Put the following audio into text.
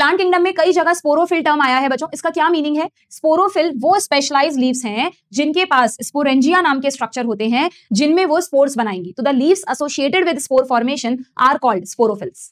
plant kingdom में कई जगह स्पोरोफिल टर्म आया है बच्चों इसका क्या मीनिंग है स्पोरोफिल वो स्पेशलाइज लीव्स हैं जिनके पास स्पोरेंजिया नाम के स्ट्रक्चर होते हैं जिनमें वो स्पोर्स बनाएंगी तो the leaves associated with spore formation are called sporophylls